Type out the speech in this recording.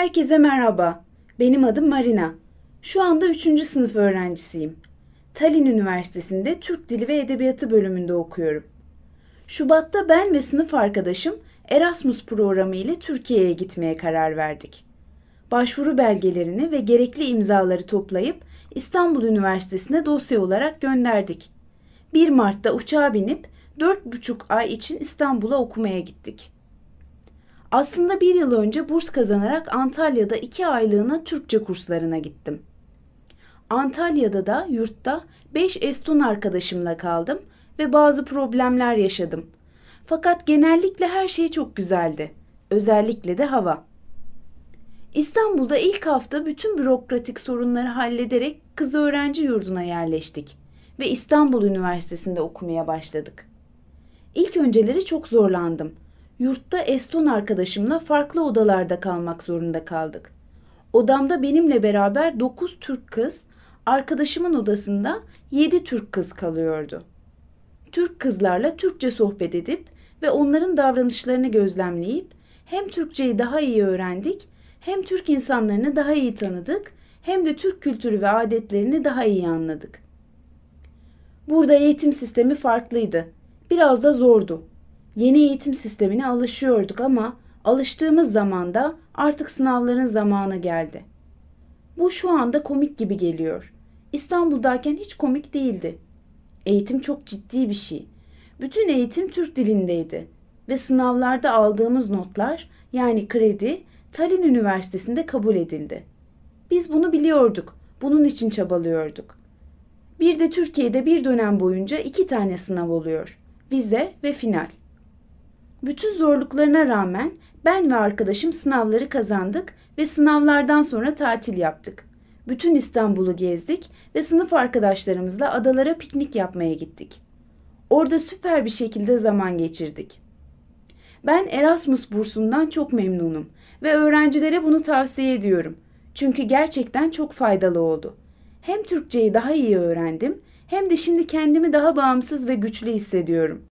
Herkese merhaba. Benim adım Marina. Şu anda 3. sınıf öğrencisiyim. Tallinn Üniversitesi'nde Türk Dili ve Edebiyatı bölümünde okuyorum. Şubat'ta ben ve sınıf arkadaşım Erasmus programı ile Türkiye'ye gitmeye karar verdik. Başvuru belgelerini ve gerekli imzaları toplayıp İstanbul Üniversitesi'ne dosya olarak gönderdik. 1 Mart'ta uçağa binip 4,5 ay için İstanbul'a okumaya gittik. Aslında bir yıl önce burs kazanarak Antalya'da iki aylığına Türkçe kurslarına gittim. Antalya'da da yurtta 5 Eston arkadaşımla kaldım ve bazı problemler yaşadım. Fakat genellikle her şey çok güzeldi. Özellikle de hava. İstanbul'da ilk hafta bütün bürokratik sorunları hallederek kız öğrenci yurduna yerleştik ve İstanbul Üniversitesi'nde okumaya başladık. İlk önceleri çok zorlandım yurtta Eston arkadaşımla farklı odalarda kalmak zorunda kaldık. Odamda benimle beraber 9 Türk kız, arkadaşımın odasında 7 Türk kız kalıyordu. Türk kızlarla Türkçe sohbet edip ve onların davranışlarını gözlemleyip hem Türkçeyi daha iyi öğrendik, hem Türk insanlarını daha iyi tanıdık, hem de Türk kültürü ve adetlerini daha iyi anladık. Burada eğitim sistemi farklıydı. Biraz da zordu yeni eğitim sistemine alışıyorduk ama alıştığımız zaman da artık sınavların zamanı geldi. Bu şu anda komik gibi geliyor. İstanbul'dayken hiç komik değildi. Eğitim çok ciddi bir şey. Bütün eğitim Türk dilindeydi ve sınavlarda aldığımız notlar yani kredi Tallinn Üniversitesi'nde kabul edildi. Biz bunu biliyorduk. Bunun için çabalıyorduk. Bir de Türkiye'de bir dönem boyunca iki tane sınav oluyor. Vize ve final. Bütün zorluklarına rağmen ben ve arkadaşım sınavları kazandık ve sınavlardan sonra tatil yaptık. Bütün İstanbul'u gezdik ve sınıf arkadaşlarımızla adalara piknik yapmaya gittik. Orada süper bir şekilde zaman geçirdik. Ben Erasmus bursundan çok memnunum ve öğrencilere bunu tavsiye ediyorum. Çünkü gerçekten çok faydalı oldu. Hem Türkçeyi daha iyi öğrendim hem de şimdi kendimi daha bağımsız ve güçlü hissediyorum.